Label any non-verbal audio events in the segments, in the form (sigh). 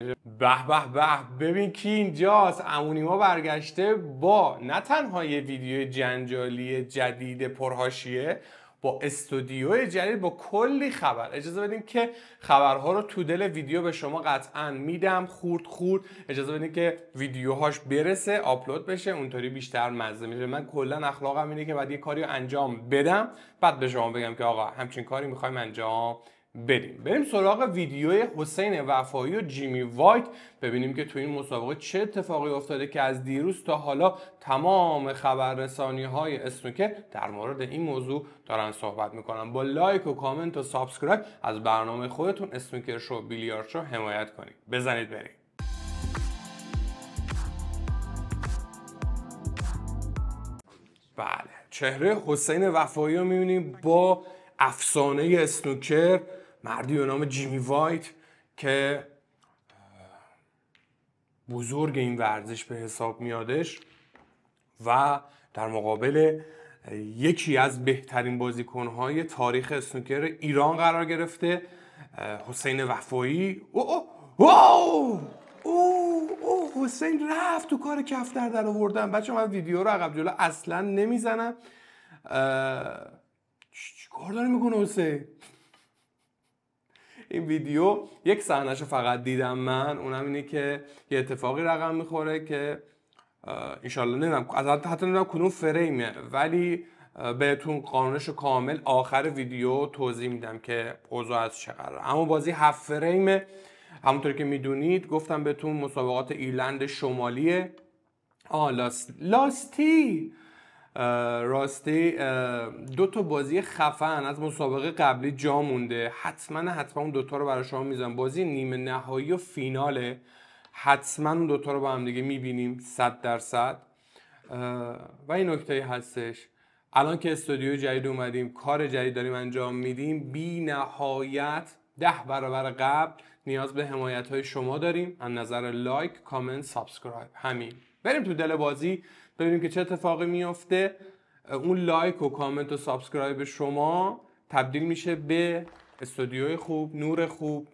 به به به ببین کی اینجاست امونیما برگشته با نه تنها یه ویدیو جنجالی جدید پرهاشیه با استودیو جدید با کلی خبر اجازه بدین که خبرها رو تو دل ویدیو به شما قطعا میدم خورد خورد اجازه بدین که ویدیوهاش برسه آپلود بشه اونطوری بیشتر مزه میشه من کلا اخلاقم اینه که بعد یه کاری انجام بدم بعد به شما بگم که آقا همچین کاری میخوایم انجام بریم بریم سراغ ویدیوی حسین وفایی و جیمی وایت ببینیم که تو این مسابقه چه اتفاقی افتاده که از دیروز تا حالا تمام خبررسانی های اسنوکر در مورد این موضوع دارن صحبت میکنن با لایک و کامنت و سابسکرایب از برنامه خودتون اسنوکر شو بیلیارد شو حمایت کنید بزنید بریم بله چهره حسین وفایی رو میبینیم با افسانه اسنوکر مردی به نام جیمی وایت که بزرگ این ورزش به حساب میادش و در مقابل یکی از بهترین بازیکنهای تاریخ اسنوکر ایران قرار گرفته حسین وفایی او او او حسین رفت تو کار کفتر در آوردن بچه من ویدیو رو عقب جلو اصلا نمیزنم چیکار داره میکنه حسین این ویدیو یک صحنهشو فقط دیدم من اونم اینه که یه اتفاقی رقم میخوره که انشالله نمیدونم از حتی نمیدونم کنون فریمه ولی بهتون قانونش کامل آخر ویدیو توضیح میدم که اوضاع از چه قراره اما بازی هفت فریمه همونطور که میدونید گفتم بهتون مسابقات ایرلند شمالیه آه لاستی راستی دو تا بازی خفن از مسابقه قبلی جا مونده حتما حتما اون دوتا رو برای شما میزنم بازی نیمه نهایی و فیناله حتما اون دوتا رو با هم دیگه میبینیم صد درصد و این نکته هستش الان که استودیو جدید اومدیم کار جدید داریم انجام میدیم بی نهایت ده برابر قبل نیاز به حمایت های شما داریم از نظر لایک کامنت سابسکرایب همین بریم تو دل بازی ببینیم که چه اتفاقی میفته اون لایک و کامنت و سابسکرایب شما تبدیل میشه به استودیوی خوب نور خوب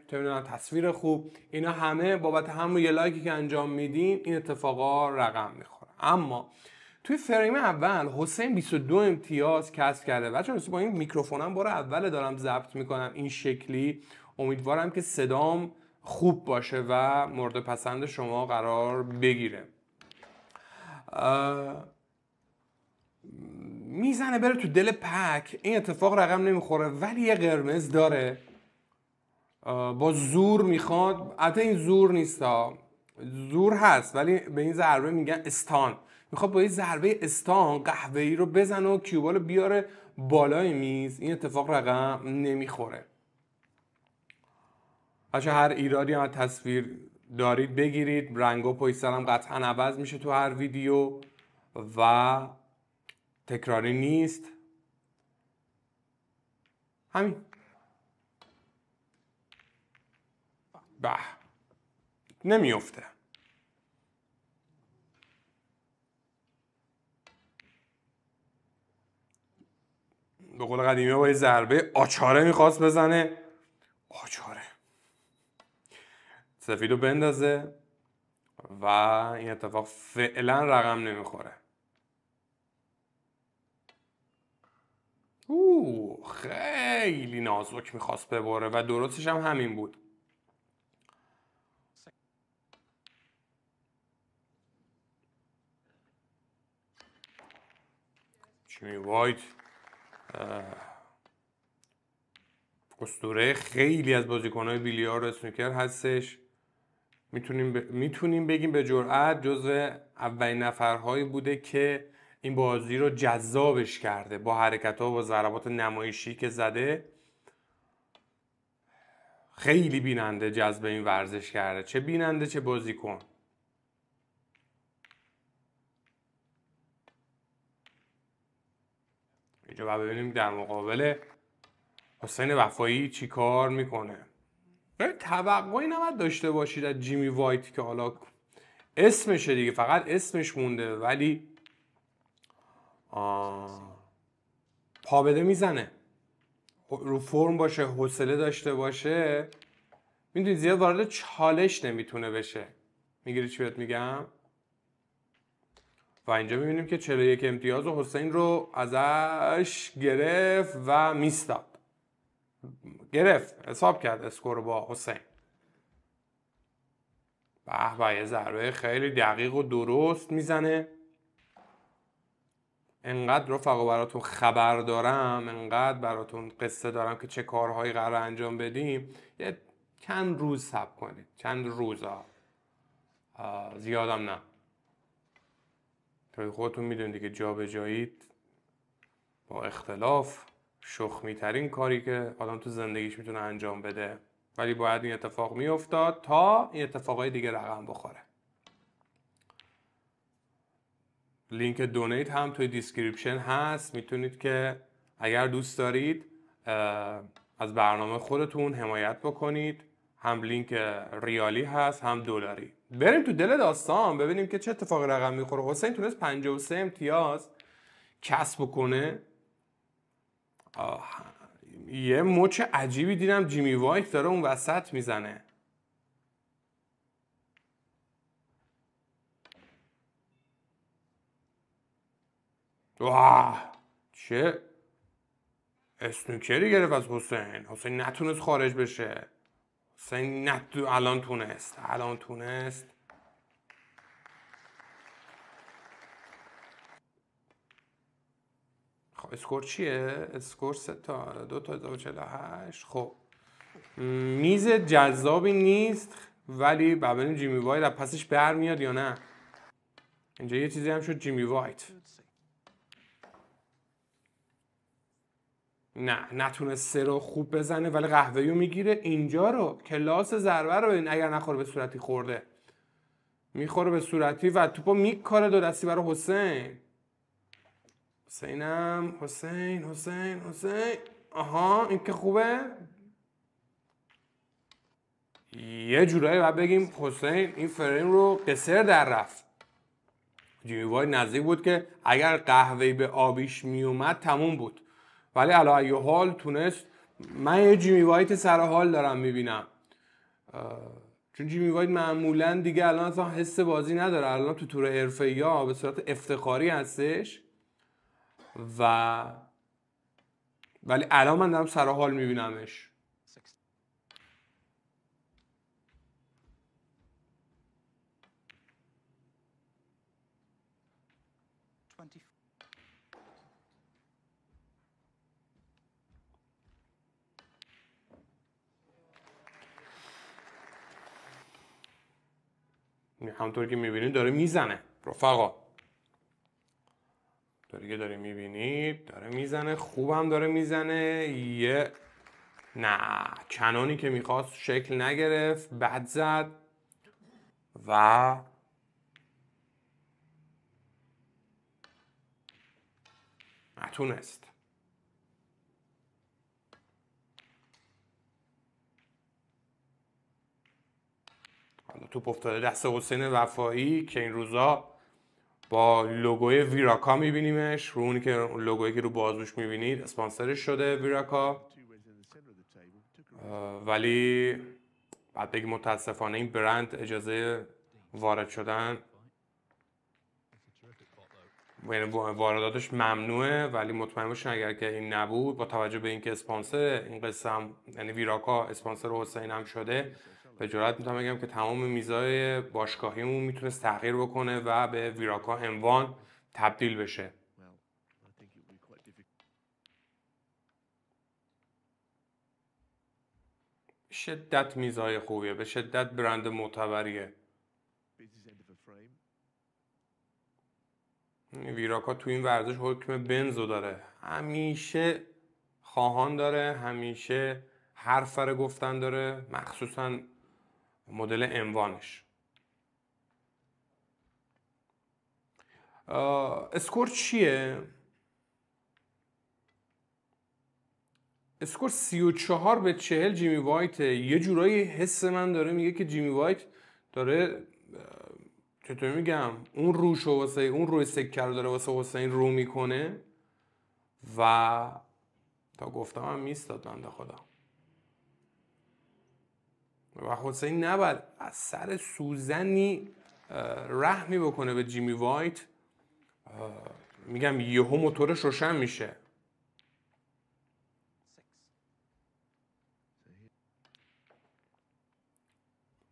تصویر خوب اینا همه بابت همون یه لایکی که انجام میدیم این اتفاقا رقم میخوره اما توی فریم اول حسین 22 امتیاز کسب کرده بچه‌ها با این میکروفونم بار اول دارم ضبط میکنم این شکلی امیدوارم که صدام خوب باشه و مورد پسند شما قرار بگیره میزنه بره تو دل پک این اتفاق رقم نمیخوره ولی یه قرمز داره با زور میخواد حتی این زور نیست ها زور هست ولی به این ضربه میگن استان میخواد با این ضربه استان قهوه ای رو بزنه و کیوبال بیاره بالای میز این اتفاق رقم نمیخوره بچه هر ایرادی هم تصویر دارید بگیرید و پشت هم قطعا عوض میشه تو هر ویدیو و تکراری نیست همین به نمیفته به قول قدیمی با یه ضربه آچاره میخواست بزنه آچاره رو بندازه و این اتفاق فعلا رقم نمیخوره او خیلی نازک میخواست ببره و درستش هم همین بود چیمی وایت استوره خیلی از بازیکنهای بیلیارد و اسنوکر هستش میتونیم, میتونیم بگیم به جرأت جز اولین نفرهایی بوده که این بازی رو جذابش کرده با حرکت ها و با ضربات نمایشی که زده خیلی بیننده جذب این ورزش کرده چه بیننده چه بازیکن اینجا ببینیم در مقابل حسین وفایی چی کار میکنه ولی توقعی نباید داشته باشید از جیمی وایت که حالا اسمشه دیگه فقط اسمش مونده ولی آه... پابده میزنه رو فرم باشه حوصله داشته باشه میدونی زیاد وارد چالش نمیتونه بشه میگیری چی بهت میگم و اینجا میبینیم که 41 امتیاز و حسین رو ازش گرفت و میستاد گرفت حساب کرد اسکور با حسین به به یه ضربه خیلی دقیق و درست میزنه انقدر رفقا براتون خبر دارم انقدر براتون قصه دارم که چه کارهایی قرار انجام بدیم یه چند روز سب کنید چند روزا زیادم نه توی خودتون میدونید که جا جایید با اختلاف شخمی ترین کاری که آدم تو زندگیش میتونه انجام بده ولی باید این اتفاق میافتاد تا این اتفاقای دیگه رقم بخوره لینک دونیت هم توی دیسکریپشن هست میتونید که اگر دوست دارید از برنامه خودتون حمایت بکنید هم لینک ریالی هست هم دلاری بریم تو دل داستان ببینیم که چه اتفاقی رقم میخوره حسین تونست 53 امتیاز کسب بکنه آه. یه مچ عجیبی دیدم جیمی وایت داره اون وسط میزنه واه چه اسنوکری گرفت از حسین حسین نتونست خارج بشه حسین نت الان تونست الان تونست اسکور چیه؟ اسکور تا دو تا اضافه خب میز جذابی نیست ولی ببینیم جیمی وایت از پسش میاد یا نه اینجا یه چیزی هم شد جیمی وایت نه نتونه سه رو خوب بزنه ولی قهوه رو میگیره اینجا رو کلاس ضربه رو ببین اگر نخوره به صورتی خورده میخوره به صورتی و توپو میکاره دو دستی برای حسین حسینم حسین حسین حسین آها این که خوبه یه جورایی باید بگیم حسین این فریم رو قصر در رفت جیمی وایت نزدیک بود که اگر قهوهی به آبیش میومد تموم بود ولی یه حال تونست من یه جیمی وایت سر حال دارم میبینم چون جیمی وایت معمولا دیگه الان اصلا حس بازی نداره الان تو تور حرفه یا به صورت افتخاری هستش و ولی الان من دارم سر حال میبینمش همونطور که میبینید داره میزنه رفقا رفتاری که داری داره میزنه خوبم داره میزنه یه نه کنانی که میخواست شکل نگرفت بد زد و نتونست حالا توپ افتاده دست حسین وفایی که این روزا با لوگوی ویراکا میبینیمش رو اونی که لوگویی که رو بازوش میبینید اسپانسرش شده ویراکا ولی بعد بگی متاسفانه این برند اجازه وارد شدن یعنی وارداتش ممنوعه ولی مطمئن باشین اگر که این نبود با توجه به اینکه اسپانسر این قسم یعنی ویراکا اسپانسر حسین هم شده به جرات میتونم بگم که تمام میزای باشگاهیمون میتونست تغییر بکنه و به ویراکا اموان تبدیل بشه شدت میزای خوبیه به شدت برند معتبریه ویراکا تو این ورزش حکم بنزو داره همیشه خواهان داره همیشه حرف فره گفتن داره مخصوصا مدل اموانش اسکور چیه؟ اسکور 34 به 40 جیمی وایت یه جورایی حس من داره میگه که جیمی وایت داره چطور میگم اون روش واسه اون روی سکر داره واسه حسین رو میکنه و تا گفتم هم میستاد بنده خدا و حسین نباید از سر سوزنی رحمی بکنه به جیمی وایت میگم یهو موتورش روشن میشه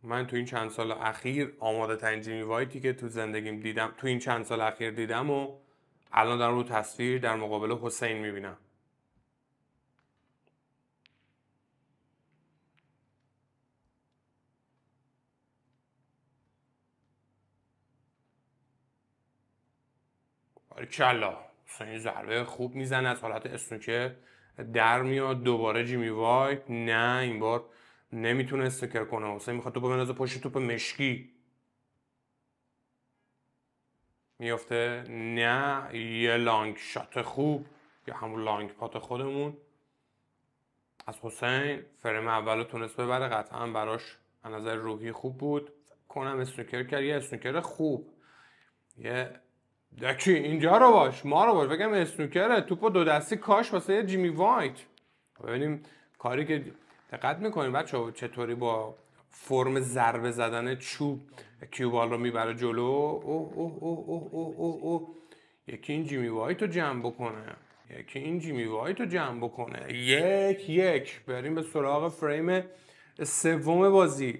من تو این چند سال اخیر آماده ترین جیمی وایتی که تو زندگیم دیدم تو این چند سال اخیر دیدم و الان دارم رو تصویر در مقابل حسین میبینم کلا حسین ضربه خوب میزنه از حالت اسنوکر در میاد دوباره جیمی وایت نه این بار نمیتونه استکر کنه حسین میخواد توپ بندازه پشت توپ مشکی میفته نه یه لانگ شات خوب یا همون لانگ پات خودمون از حسین فرم اول تونست ببره قطعا براش از نظر روحی خوب بود کنم اسنوکر کرد یه اسنوکر خوب یه دکی اینجا رو باش ما رو باش بگم اسنوکره توپ دو دستی کاش واسه جیمی وایت ببینیم کاری که دقت میکنیم بچه چطوری با فرم ضربه زدن چوب کیوبال رو میبره جلو او او او او او او یکی این جیمی وایت رو جمع بکنه یکی این جیمی وایت رو جمع بکنه یک یک بریم به سراغ فریم سوم بازی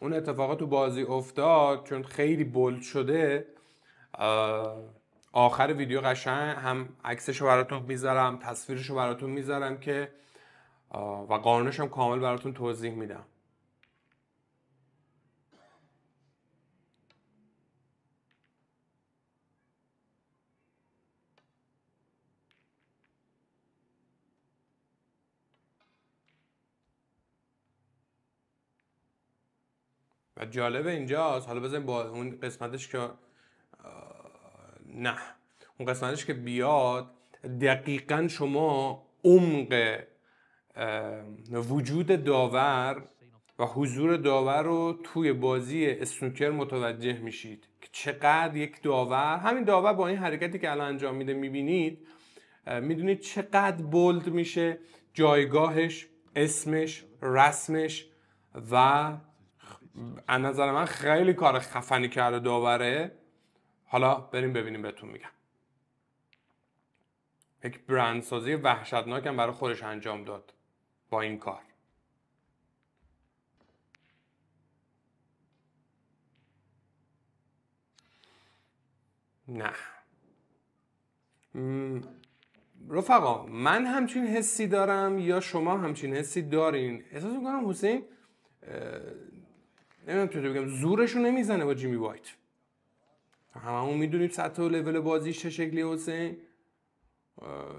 اون اتفاقات تو بازی افتاد چون خیلی بولد شده آخر ویدیو قشنگ هم عکسش رو براتون میذارم تصویرش رو براتون میذارم که و قانونش هم کامل براتون توضیح میدم و جالب اینجاست حالا بزنیم با اون قسمتش که نه اون قسمتش که بیاد دقیقا شما عمق وجود داور و حضور داور رو توی بازی اسنوکر متوجه میشید که چقدر یک داور همین داور با این حرکتی که الان انجام میده میبینید میدونید چقدر بولد میشه جایگاهش اسمش رسمش و از نظر من خیلی کار خفنی کرده داوره حالا بریم ببینیم بهتون میگم یک برندسازی وحشتناک هم برای خودش انجام داد با این کار نه رفقا من همچین حسی دارم یا شما همچین حسی دارین احساس میکنم حسین نمیدونم چطور بگم زورشون نمیزنه با جیمی وایت هممون میدونیم سطح و لول بازیش چه شکلی حسین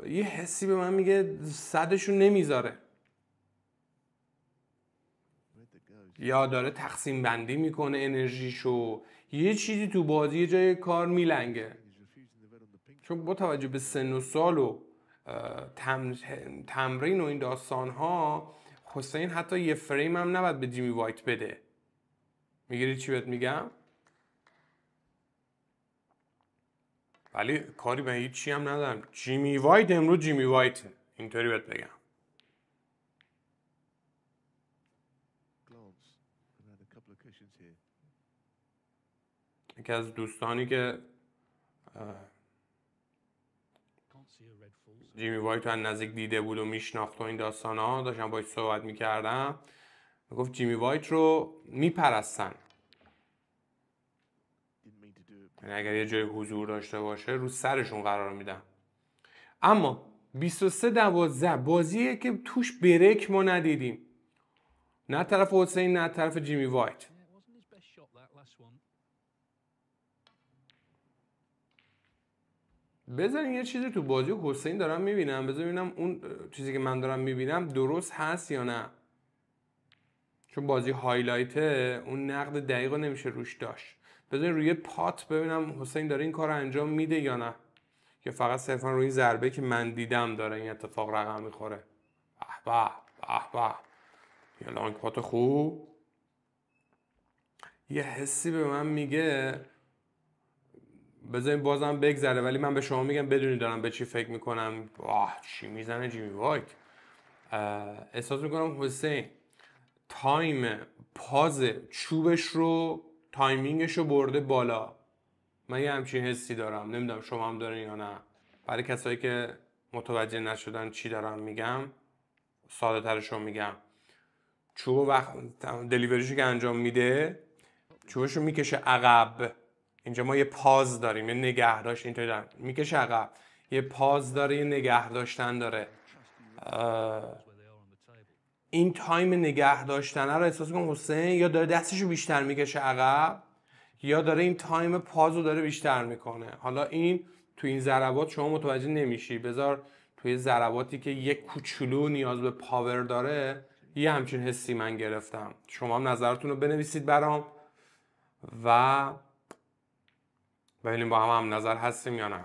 یه حسی به من میگه صدشون نمیذاره یا داره تقسیم بندی میکنه انرژیشو یه چیزی تو بازی یه جای کار میلنگه چون با توجه به سن و سال و تمرین و این داستان ها حسین حتی یه فریم هم نباید به جیمی وایت بده میگیری چی بهت میگم ولی کاری به هیچ هم ندارم جیمی وایت امروز جیمی وایت اینطوری بهت بگم یکی از دوستانی که جیمی وایت رو نزدیک دیده بود و میشناخت و این داستان ها داشتم باید صحبت میکردم گفت جیمی وایت رو میپرستن یعنی اگر یه جای حضور داشته باشه رو سرشون قرار میدم. اما 23 دوازده بازیه که توش برک ما ندیدیم نه طرف حسین نه طرف جیمی وایت بذارین یه چیزی تو بازی حسین دارم میبینم بذارین ببینم اون چیزی که من دارم میبینم درست هست یا نه چون بازی هایلایت اون نقد دقیق نمیشه روش داشت بذارین روی پات ببینم حسین داره این کار انجام میده یا نه که فقط صرفا روی ضربه که من دیدم داره این اتفاق رقم میخوره احبه احبه یه لانگ پات خوب یه حسی به من میگه بذارین بازم بگذره ولی من به شما میگم بدونی دارم به چی فکر میکنم واه چی میزنه جیمی وایت احساس میکنم حسین تایم پاز چوبش رو تایمینگش رو برده بالا من یه همچین حسی دارم نمیدونم شما هم دارین یا نه برای کسایی که متوجه نشدن چی دارم میگم ساده ترش رو میگم چوب وقت دلیوریشو که انجام میده چوبش رو میکشه عقب اینجا ما یه پاز داریم یه نگه داشت اینطوری میکشه عقب یه پاز داره یه نگه داشتن داره این تایم نگه داشتنه رو احساس کنم حسین یا داره دستش رو بیشتر میکشه عقب یا داره این تایم پاز رو داره بیشتر میکنه حالا این تو این ضربات شما متوجه نمیشی بذار توی ضرباتی که یک کوچولو نیاز به پاور داره یه همچین حسی من گرفتم شما هم نظرتون رو بنویسید برام و ببینیم با هم هم نظر هستیم یا نه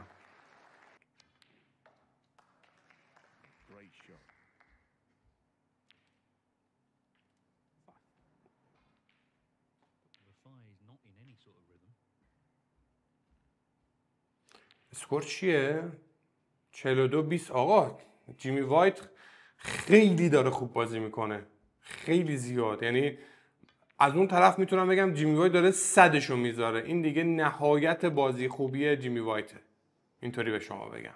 اسکور چیه 42 20 آقا جیمی وایت خیلی داره خوب بازی میکنه خیلی زیاد یعنی از اون طرف میتونم بگم جیمی وایت داره صدشو میذاره این دیگه نهایت بازی خوبیه جیمی وایته اینطوری به شما بگم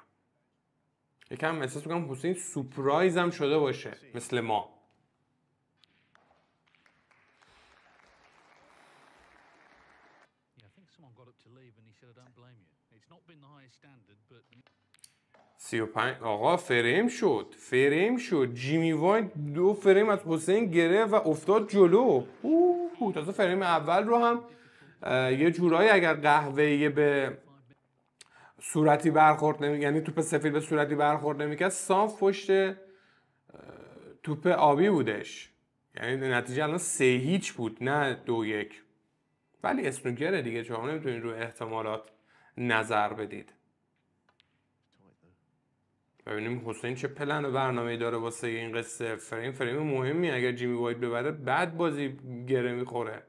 یکم احساس میکنم حسین سپرایز هم شده باشه مثل ما 35 آقا فریم شد فریم شد جیمی واین دو فریم از حسین گرفت و افتاد جلو اوه تازه فریم اول رو هم یه جورایی اگر قهوه‌ای به صورتی برخورد نمی یعنی توپ سفید به صورتی برخورد نمیکرد صاف پشت توپ آبی بودش یعنی نتیجه الان سه هیچ بود نه دو یک ولی اسنوکره دیگه شما نمیتونید رو احتمالات نظر بدید ببینیم حسین چه پلن و برنامه داره واسه این قصه فریم فریم مهمی اگر جیمی واید ببره بعد بازی گره میخوره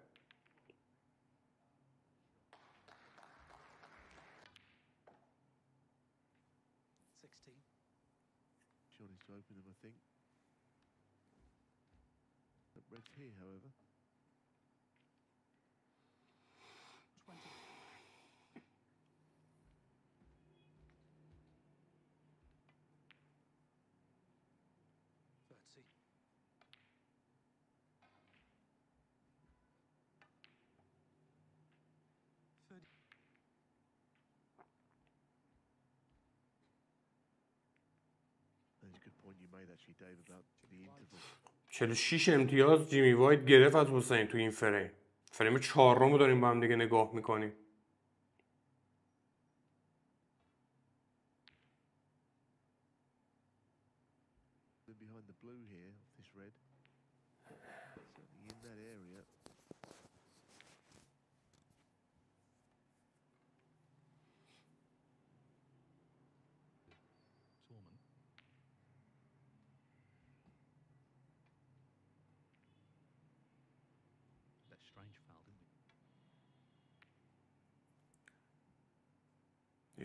46 امتیاز جیمی واید گرفت از حسین تو این فریم فریم چهارم رو داریم با هم دیگه نگاه میکنیم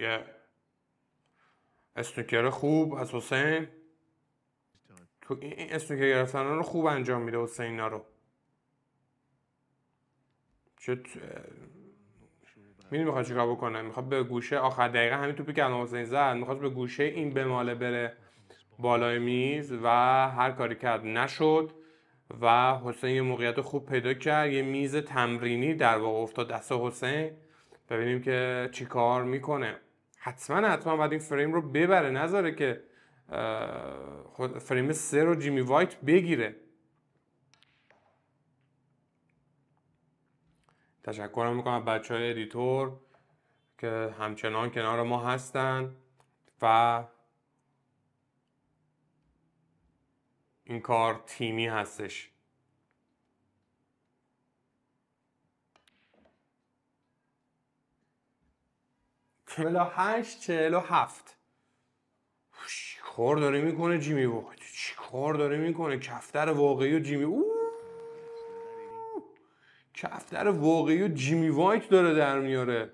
یه استوکر خوب از حسین تو این استوکر گرفتن رو خوب انجام میده حسین رو چه میدونی میخواد چیکار بکنه میخواد به گوشه آخر دقیقه همین توپی که الان حسین زد میخواد به گوشه این بماله بره بالای میز و هر کاری کرد نشد و حسین یه موقعیت خوب پیدا کرد یه میز تمرینی در واقع افتاد دست حسین ببینیم که چیکار میکنه حتما حتما باید این فریم رو ببره نذاره که فریم سه رو جیمی وایت بگیره تشکر میکنم بچه های ادیتور که همچنان کنار ما هستن و این کار تیمی هستش 48 47 کار داره میکنه جیمی وایت چی کار داره میکنه کفتر واقعی و جیمی او کفتر واقعی و جیمی وایت داره در میاره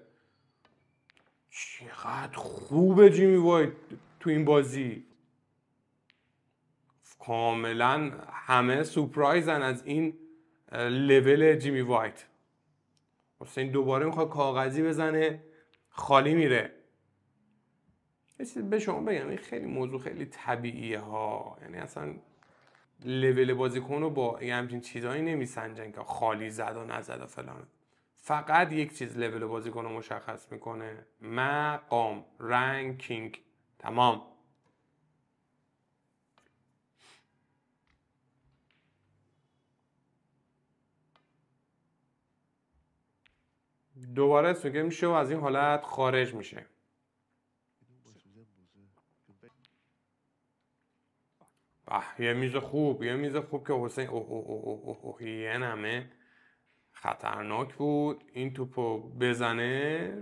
چقدر خوبه جیمی وایت تو این بازی کاملا همه سپرایزن از این لول جیمی وایت حسین دوباره میخواد کاغذی بزنه خالی میره یه چیز به شما بگم این خیلی موضوع خیلی طبیعیه ها یعنی اصلا لول بازیکن رو با یه همچین چیزهایی نمیسنجن که خالی زد و نزد و فلان فقط یک چیز لول بازیکن رو مشخص میکنه مقام رنکینگ تمام دوباره میشه و از این حالت خارج میشه به یه میز خوب یه میز خوب که حسین اوه اوه اوه اوه اوه یه نمه خطرناک بود این توپو بزنه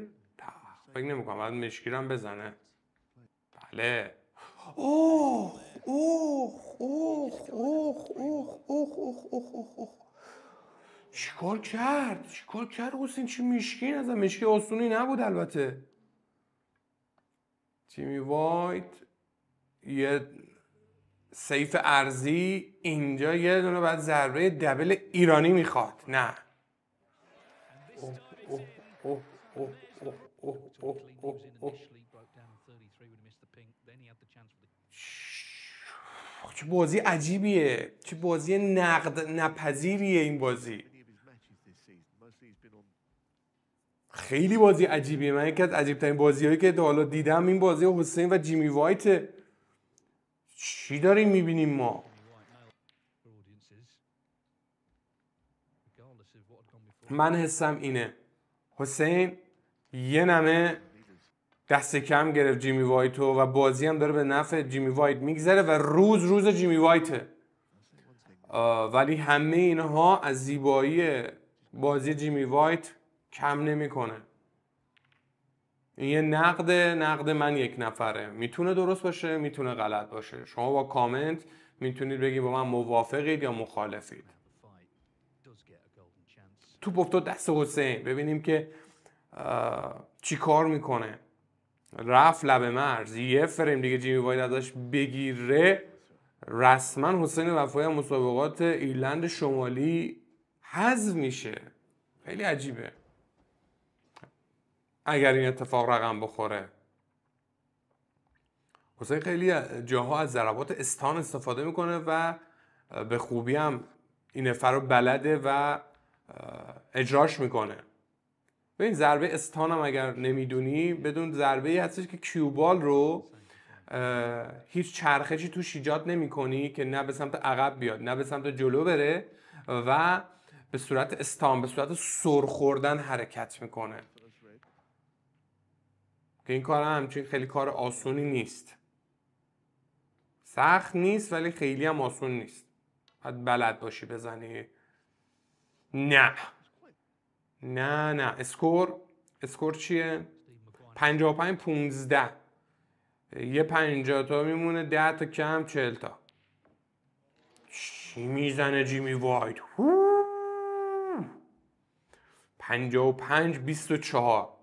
فکر نمیکنم بعد مشکیرم بزنه بله اوه اوه اوه اوه اوه اوه اوه اوه چیکار کرد چیکار کرد حسین چی میشکی از مشکی آسونی نبود البته تیمی وایت یه سیف ارزی اینجا یه دونه بعد ضربه دبل ایرانی میخواد نه چه بازی عجیبیه چه بازی نقد نپذیریه این بازی خیلی بازی عجیبیه من یکی از عجیبترین بازیهایی که تا حالا دیدم این بازی حسین و جیمی وایت چی داریم میبینیم ما من حسم اینه حسین یه نمه دست کم گرفت جیمی وایتو و بازی هم داره به نفع جیمی وایت میگذره و روز روز جیمی وایته ولی همه اینها از زیبایی بازی جیمی وایت کم نمیکنه این یه نقد نقد من یک نفره میتونه درست باشه میتونه غلط باشه شما با کامنت میتونید بگید با من موافقید یا مخالفید تو افتاد دست حسین ببینیم که چی کار میکنه رفت لب مرز یه فریم دیگه جیمی باید ازش بگیره رسما حسین وفای مسابقات ایرلند شمالی حذف میشه خیلی عجیبه اگر این اتفاق رقم بخوره حسین خیلی جاها از ضربات استان استفاده میکنه و به خوبی هم این رو بلده و اجراش میکنه به این ضربه استان هم اگر نمیدونی بدون ضربه ای هستش که کیوبال رو هیچ چرخشی توش ایجاد نمی کنی که نه به سمت عقب بیاد نه به سمت جلو بره و به صورت استان به صورت سرخوردن حرکت میکنه که این کار همچین خیلی کار آسونی نیست سخت نیست ولی خیلی هم آسون نیست باید بلد باشی بزنی نه نه نه اسکور اسکور چیه؟ 55 15 یه 50 تا میمونه 10 تا کم 40 تا چی میزنه جیمی واید 55 24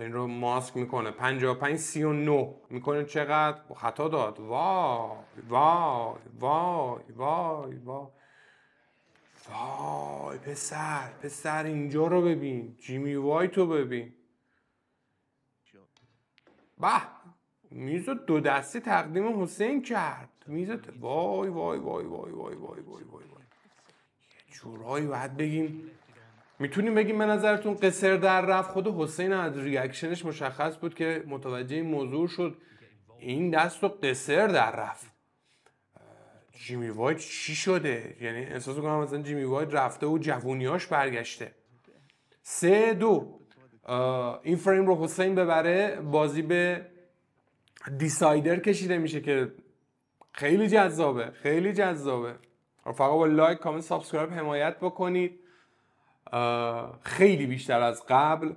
این رو ماسک میکنه 55 39 میکنه چقدر خطا داد وای وای وای وای وای وای پسر پسر اینجا رو ببین جیمی وای تو ببین به میز دو دستی تقدیم حسین کرد میز وای وای وای وای وای وای وای وای وای یه جورایی باید بگیم میتونیم بگیم به نظرتون قصر در رفت خود حسین از ریاکشنش مشخص بود که متوجه این موضوع شد این دست و قصر در رفت جیمی واید چی شده یعنی احساس کنم مثلا جیمی واید رفته و جوونیاش برگشته سه دو این فریم رو حسین ببره بازی به دیسایدر کشیده میشه که خیلی جذابه خیلی جذابه رفقا با لایک کامنت سابسکرایب حمایت بکنید خیلی بیشتر از قبل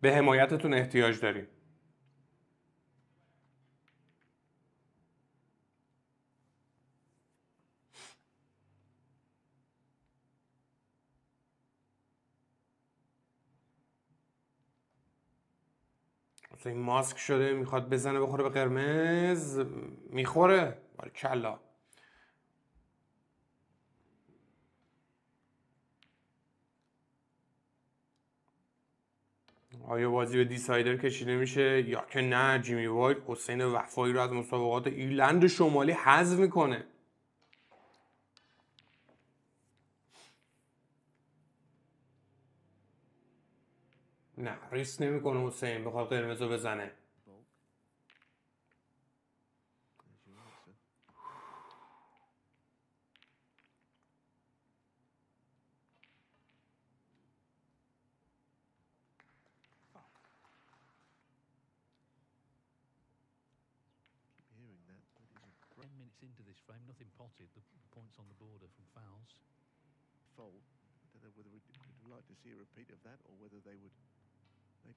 به حمایتتون احتیاج داریم این ماسک شده میخواد بزنه بخوره به قرمز میخوره کلا آیا بازی به دیسایدر کشیده میشه یا که نه جیمی واید حسین وفایی رو از مسابقات ایرلند شمالی حذف میکنه نه ریس نمیکنه حسین بخواد قرمز رو بزنه frame, nothing potted, the points on the border from fouls. Foul. I don't know whether we'd, we'd like to see a repeat of that or whether they would... They...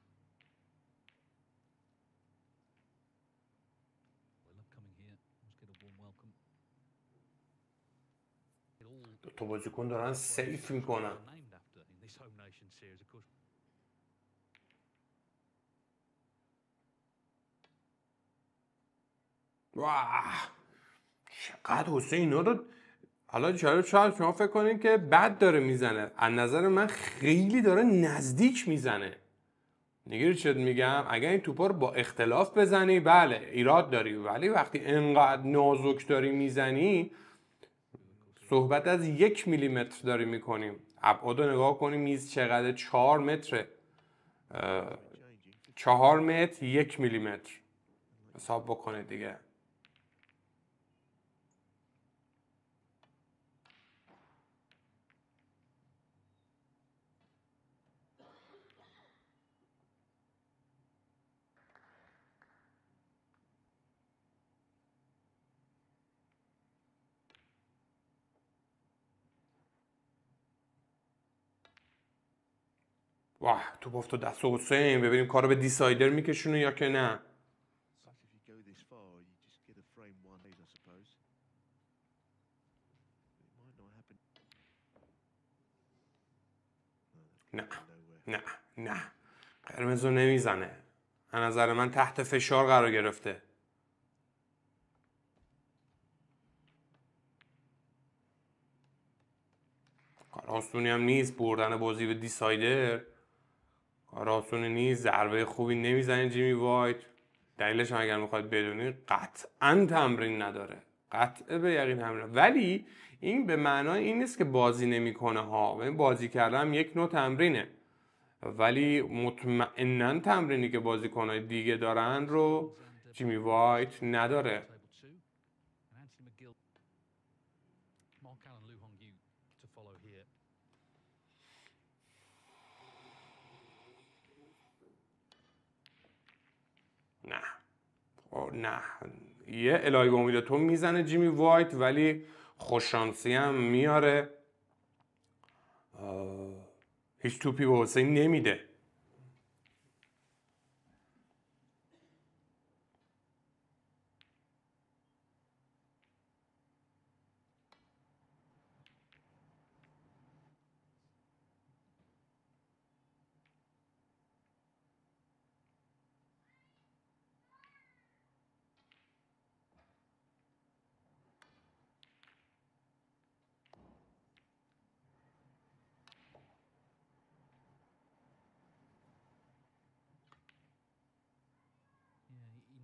We love coming here. Let's get a warm welcome. تو بازیکن دارن سیف میکنن Wow. چقدر حسین اینا رو حالا چرا شاید شما فکر کنید که بد داره میزنه از نظر من خیلی داره نزدیک میزنه نگیر چه میگم اگر این توپا رو با اختلاف بزنی بله ایراد داری ولی وقتی انقدر نازک داری میزنی صحبت از یک میلیمتر داری میکنیم ابعاد رو نگاه کنیم میز چقدر چهار متره چهار متر یک میلیمتر حساب بکنه دیگه واه تو بافت تو دست حسین ببینیم کارو به دیسایدر میکشونه یا که نه نه نه نه قرمز رو نمیزنه از نظر من تحت فشار قرار گرفته کار آسونی هم نیست بردن بازی به دیسایدر کار نیست ضربه خوبی نمیزنه جیمی وایت دلیلش هم اگر میخواد بدونید قطعا تمرین نداره قطع به یقین هم ولی این به معنای این نیست که بازی نمیکنه ها یعنی بازی کردم یک نوع تمرینه ولی مطمئنا تمرینی که بازیکنهای دیگه دارن رو جیمی وایت نداره نه یه الهی امید تو میزنه جیمی وایت ولی خوششانسی هم میاره هیچ توپی به حسین نمیده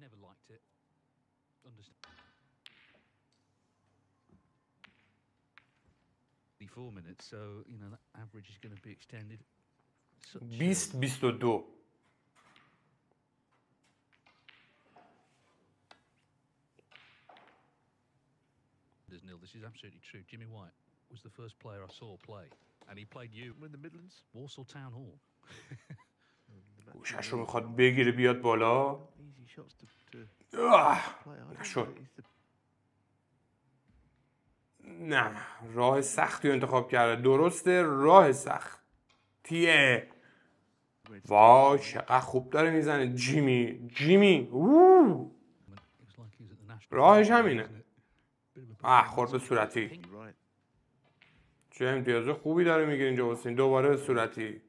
never liked it. Understand. Four minutes, so you know that average is going to be extended. Beast, beast do. There's nil. This is absolutely true. Jimmy White was the first player I saw play, and he played you in the Midlands, Warsaw Town Hall. شش رو میخواد شد نه راه سختی انتخاب کرده درسته راه سختیه وا چقدر خوب داره میزنه جیمی جیمی راهش همینه اه خورد به صورتی چه امتیاز خوبی داره میگیره اینجا حسین دوباره به صورتی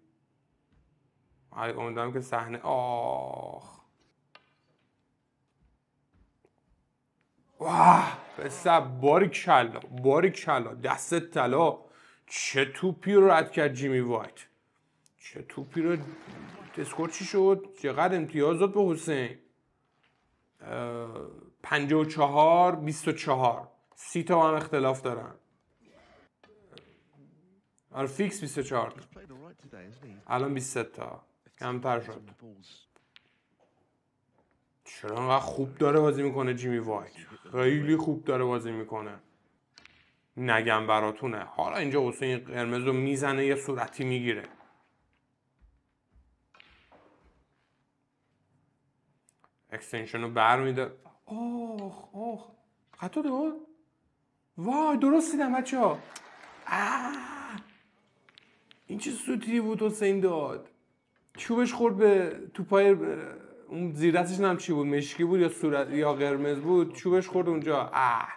امیدوارم که صحنه آخ واه پسر باری کلا دست طلا چه توپی رو رد کرد جیمی وایت چه توپی رو چی شد چقدر امتیاز داد به حسین 54 24 سی تا هم اختلاف دارن آره فیکس 24 الان 23 تا کمتر شد چرا خوب داره بازی میکنه جیمی وایت خیلی خوب داره بازی میکنه نگم براتونه حالا اینجا حسین قرمز رو میزنه یه صورتی میگیره اکستنشن رو بر میده آخ آخ خطا وای درست دیدم بچه ها این چه سوتی بود حسین داد چوبش خورد به توپای اون زیر دستش چی بود مشکی بود یا صورت یا قرمز بود چوبش خورد اونجا اه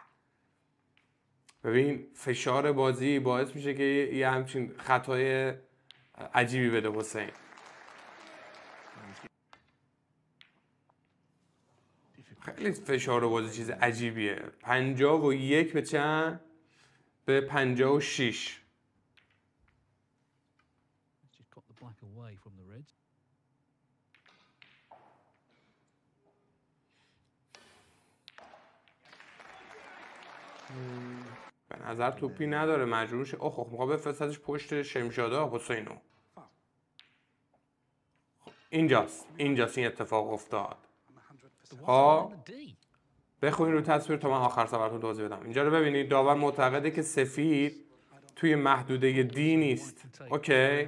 ببین فشار بازی باعث میشه که یه همچین خطای عجیبی بده حسین خیلی فشار بازی چیز عجیبیه پنجا و یک به چند؟ به پنجا و شیش به نظر توپی نداره مجبور او اوه خب میخواد بفرستدش پشت شمشاده حسینو خب، اینجاست اینجاست این اتفاق افتاد ها خب، بخونید رو تصویر تا من آخر سفرتون توضیح بدم اینجا رو ببینید داور معتقده که سفید توی محدوده دی نیست اوکی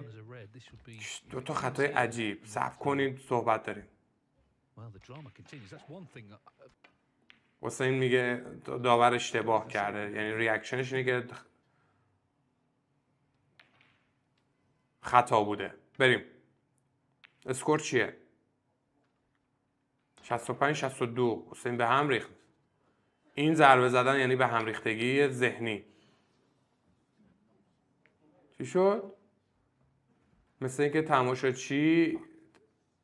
دو تا خطای عجیب صبر کنید صحبت داریم حسین میگه داور اشتباه کرده یعنی ریاکشنش اینه که خطا بوده بریم اسکور چیه 65 62 حسین به هم ریخت این ضربه زدن یعنی به هم ریختگی ذهنی چی شد مثل اینکه چی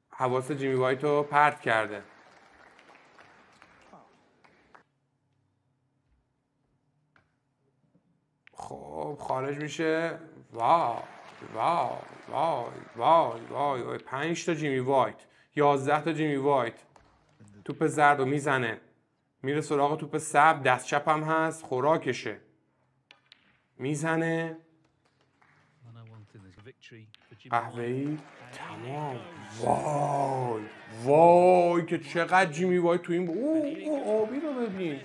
حواس جیمی وایت رو پرت کرده خب خارج میشه وا وا وا وای وای پنج تا جیمی وایت یازده تا جیمی وایت توپ زرد رو میزنه میره سراغ توپ سب دست چپ هم هست خوراکشه میزنه ای تمام وای وای که چقدر جیمی وای تو این او آبی رو ببین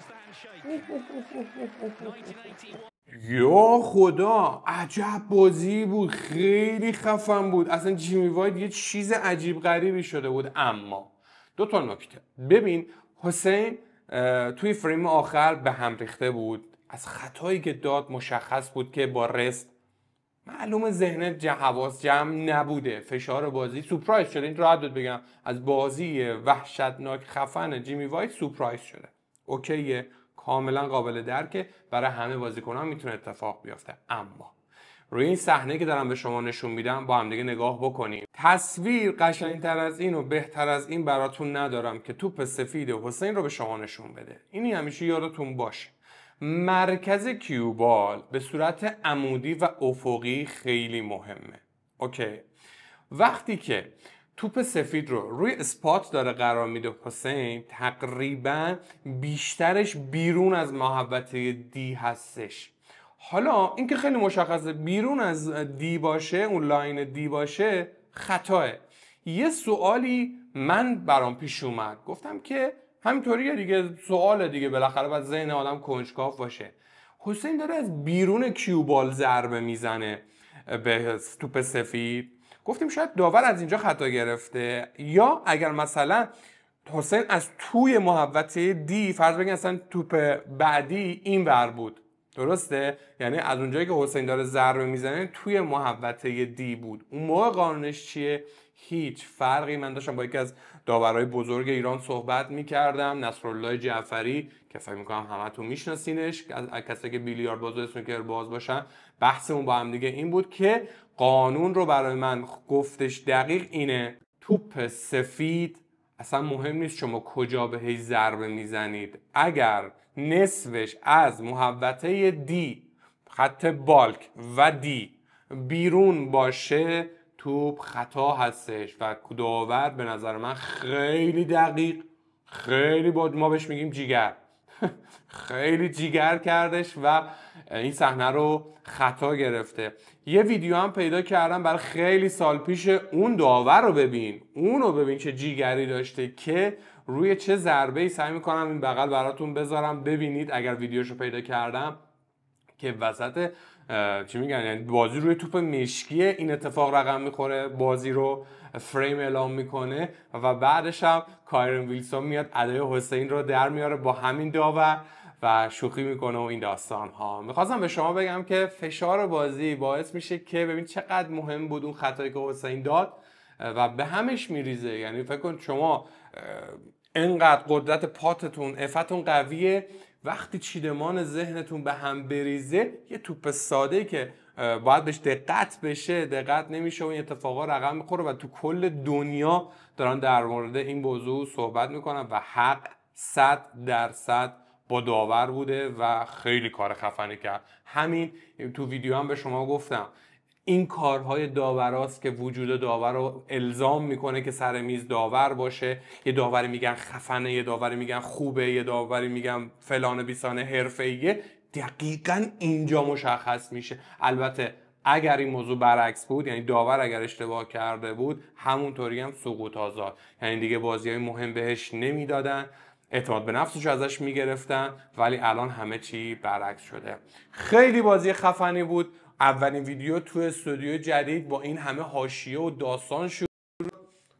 یا خدا عجب بازی بود خیلی خفن بود اصلا جیمی واید یه چیز عجیب غریبی شده بود اما دو تا نکته ببین حسین توی فریم آخر به هم ریخته بود از خطایی که داد مشخص بود که با رست معلومه ذهن حواس جمع نبوده فشار بازی سپرایز شده این راحت بگم از بازی وحشتناک خفن جیمی وایت سپرایز شده اوکیه کاملا قابل درکه برای همه ها میتونه اتفاق بیفته اما روی این صحنه که دارم به شما نشون میدم با دیگه نگاه بکنیم تصویر قشنگتر از این و بهتر از این براتون ندارم که توپ سفید حسین رو به شما نشون بده اینی همیشه یادتون باشه مرکز کیوبال به صورت عمودی و افقی خیلی مهمه اوکی وقتی که توپ سفید رو روی اسپات داره قرار میده حسین تقریبا بیشترش بیرون از محوطه دی هستش حالا اینکه خیلی مشخصه بیرون از دی باشه اون لاین دی باشه خطاه یه سوالی من برام پیش اومد گفتم که همینطوری دیگه سوال دیگه بالاخره باید ذهن آدم کنجکاف باشه حسین داره از بیرون کیوبال ضربه میزنه به توپ سفید گفتیم شاید داور از اینجا خطا گرفته یا اگر مثلا حسین از توی محوطه دی فرض بگین اصلا توپ بعدی این ور بود درسته یعنی از اونجایی که حسین داره ضربه میزنه توی محوطه دی بود اون موقع قانونش چیه هیچ فرقی من داشتم با یکی از داورای بزرگ ایران صحبت میکردم نصرالله جعفری که فکر میکنم تو میشناسینش از کسایی که بیلیارد بازو و باز باشن بحثمون با هم دیگه این بود که قانون رو برای من گفتش دقیق اینه توپ سفید اصلا مهم نیست شما کجا به ضربه میزنید اگر نصفش از محوطه دی خط بالک و دی بیرون باشه توپ خطا هستش و داور به نظر من خیلی دقیق خیلی با ما بهش میگیم جیگر (laughs) خیلی جیگر کردش و این صحنه رو خطا گرفته یه ویدیو هم پیدا کردم برای خیلی سال پیش اون داور رو ببین اون رو ببین چه جیگری داشته که روی چه ضربه ای سعی میکنم این بغل براتون بذارم ببینید اگر ویدیوش رو پیدا کردم که وسط چی میگن یعنی بازی روی توپ مشکیه این اتفاق رقم میخوره بازی رو فریم اعلام میکنه و بعدش هم کایرن ویلسون میاد ادای حسین رو در میاره با همین داور و شوخی میکنه و این داستان ها میخواستم به شما بگم که فشار بازی باعث میشه که ببین چقدر مهم بود اون خطایی که حسین داد و به همش میریزه یعنی فکر کن شما انقدر قدرت پاتتون افتون قویه وقتی چیدمان ذهنتون به هم بریزه یه توپ ساده که باید بهش دقت بشه دقت نمیشه و این اتفاقا رقم میخوره و تو کل دنیا دارن در مورد این موضوع صحبت میکنن و حق صد درصد با داور بوده و خیلی کار خفنی کرد همین تو ویدیو هم به شما گفتم این کارهای داوراست که وجود داور رو الزام میکنه که سر میز داور باشه یه داوری میگن خفنه یه داوری میگن خوبه یه داوری میگن فلان بیسانه حرفه‌ایه دقیقا اینجا مشخص میشه البته اگر این موضوع برعکس بود یعنی داور اگر اشتباه کرده بود همونطوری هم سقوط آزاد یعنی دیگه بازی های مهم بهش نمیدادن اعتماد به نفسش ازش میگرفتن ولی الان همه چی برعکس شده خیلی بازی خفنی بود اولین ویدیو تو استودیو جدید با این همه حاشیه و داستان شروع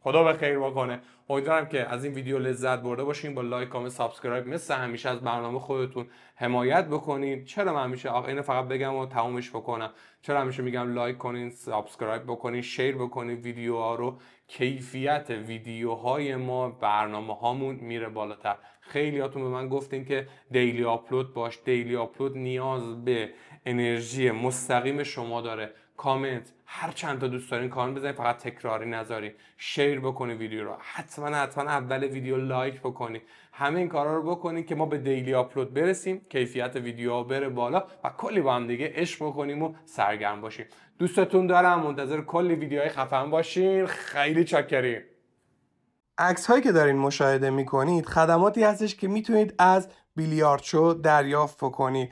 خدا به خیر بکنه امیدوارم که از این ویدیو لذت برده باشین با لایک کامنت سابسکرایب مثل همیشه از برنامه خودتون حمایت بکنین چرا من همیشه آقا اینو فقط بگم و تمومش بکنم چرا همیشه میگم لایک کنین سابسکرایب بکنین شیر بکنین ویدیوها رو کیفیت ویدیوهای ما برنامه هامون میره بالاتر خیلیاتون به من گفتین که دیلی آپلود باش دیلی آپلود نیاز به انرژی مستقیم شما داره کامنت هر چند تا دوست دارین کامنت فقط تکراری نذارین شیر بکنی ویدیو رو حتما حتما اول ویدیو لایک بکنی همه این کارا رو بکنید که ما به دیلی آپلود برسیم کیفیت ویدیو بره بالا و کلی با هم دیگه عشق بکنیم و سرگرم باشیم دوستتون دارم منتظر کلی ویدیوهای خفن باشین خیلی چاکریم عکس هایی که دارین مشاهده میکنید خدماتی هستش که میتونید از شو دریافت بکنید